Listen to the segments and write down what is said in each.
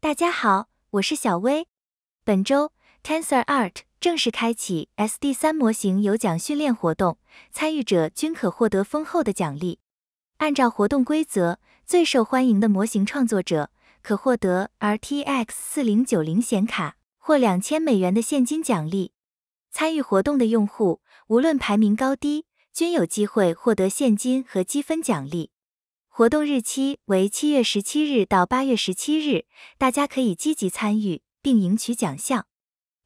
大家好，我是小薇。本周，Tensor Art 正式开启 S D 三模型有奖训练活动，参与者均可获得丰厚的奖励。按照活动规则，最受欢迎的模型创作者可获得 R T X 四零九零显卡或两千美元的现金奖励。参与活动的用户，无论排名高低，均有机会获得现金和积分奖励。活动日期为七月十七日到八月十七日，大家可以积极参与并赢取奖项。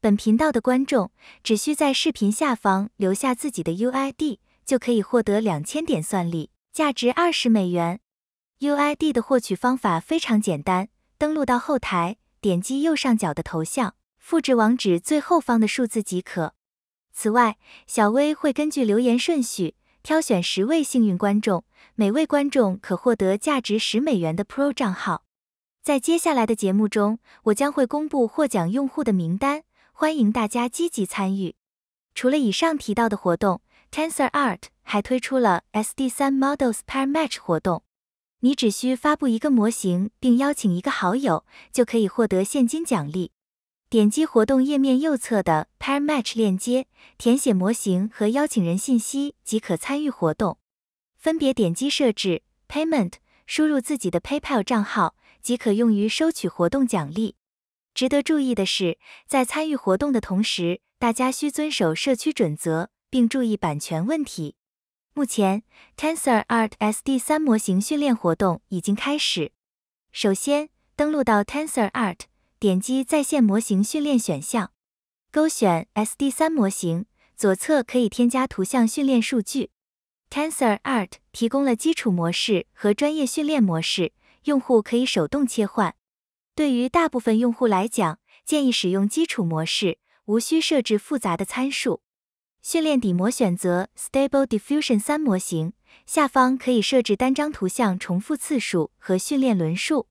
本频道的观众只需在视频下方留下自己的 U I D，就可以获得两千点算力，价值二十美元。U I D 的获取方法非常简单，登录到后台，点击右上角的头像，复制网址最后方的数字即可。此外，小薇会根据留言顺序。挑选十位幸运观众，每位观众可获得价值十美元的 Pro 账号。在接下来的节目中，我将会公布获奖用户的名单，欢迎大家积极参与。除了以上提到的活动，Tensor Art 还推出了 SD3 Models Pair Match 活动。你只需发布一个模型，并邀请一个好友，就可以获得现金奖励。点击活动页面右侧的 Pair Match 链接，填写模型和邀请人信息即可参与活动。分别点击设置 Payment，输入自己的 PayPal 账号，即可用于收取活动奖励。值得注意的是，在参与活动的同时，大家需遵守社区准则，并注意版权问题。目前，Tensor Art S D 三模型训练活动已经开始。首先，登录到 Tensor Art。点击在线模型训练选项，勾选 SD3 模型，左侧可以添加图像训练数据。TensorArt 提供了基础模式和专业训练模式，用户可以手动切换。对于大部分用户来讲，建议使用基础模式，无需设置复杂的参数。训练底模选择 Stable Diffusion 3模型，下方可以设置单张图像重复次数和训练轮数。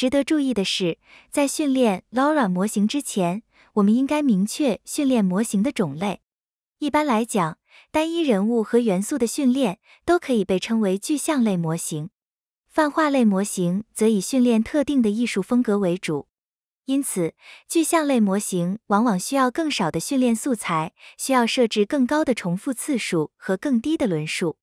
值得注意的是，在训练 Lora 模型之前，我们应该明确训练模型的种类。一般来讲，单一人物和元素的训练都可以被称为具象类模型，泛化类模型则以训练特定的艺术风格为主。因此，具象类模型往往需要更少的训练素材，需要设置更高的重复次数和更低的轮数。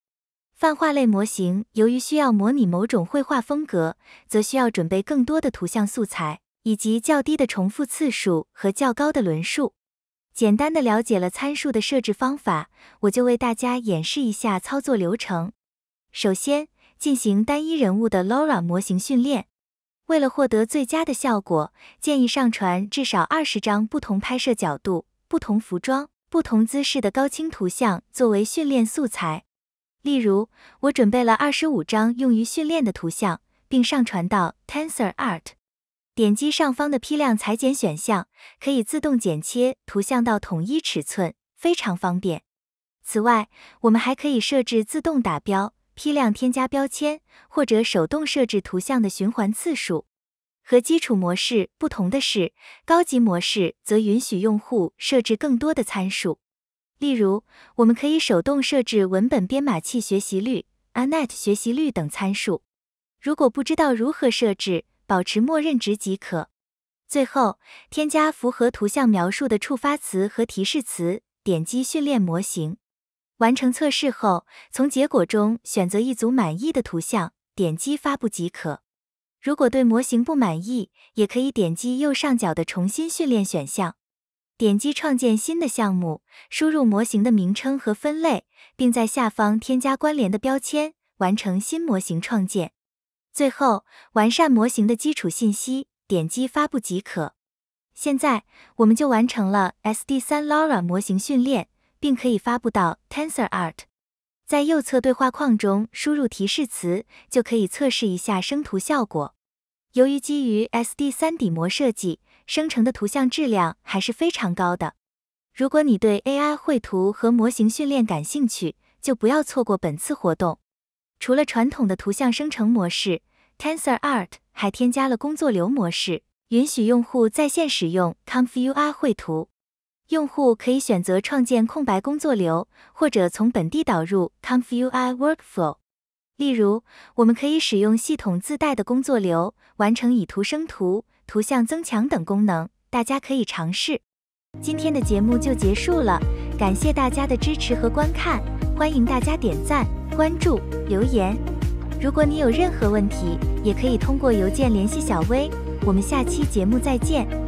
泛化类模型由于需要模拟某种绘画风格，则需要准备更多的图像素材，以及较低的重复次数和较高的轮数。简单的了解了参数的设置方法，我就为大家演示一下操作流程。首先进行单一人物的 Lora 模型训练。为了获得最佳的效果，建议上传至少二十张不同拍摄角度、不同服装、不同姿势的高清图像作为训练素材。例如，我准备了二十五张用于训练的图像，并上传到 Tensor Art。点击上方的批量裁剪选项，可以自动剪切图像到统一尺寸，非常方便。此外，我们还可以设置自动打标、批量添加标签，或者手动设置图像的循环次数。和基础模式不同的是，高级模式则允许用户设置更多的参数。例如，我们可以手动设置文本编码器学习率、UNET 学习率等参数。如果不知道如何设置，保持默认值即可。最后，添加符合图像描述的触发词和提示词，点击训练模型。完成测试后，从结果中选择一组满意的图像，点击发布即可。如果对模型不满意，也可以点击右上角的重新训练选项。点击创建新的项目，输入模型的名称和分类，并在下方添加关联的标签，完成新模型创建。最后，完善模型的基础信息，点击发布即可。现在，我们就完成了 SD3 Lora 模型训练，并可以发布到 Tensor Art。在右侧对话框中输入提示词，就可以测试一下生图效果。由于基于 SD3 底模设计。生成的图像质量还是非常高的。如果你对 AI 绘图和模型训练感兴趣，就不要错过本次活动。除了传统的图像生成模式，Tensor Art 还添加了工作流模式，允许用户在线使用 ComfyUI 绘图。用户可以选择创建空白工作流，或者从本地导入 ComfyUI Workflow。例如，我们可以使用系统自带的工作流完成以图生图。图像增强等功能，大家可以尝试。今天的节目就结束了，感谢大家的支持和观看，欢迎大家点赞、关注、留言。如果你有任何问题，也可以通过邮件联系小薇。我们下期节目再见。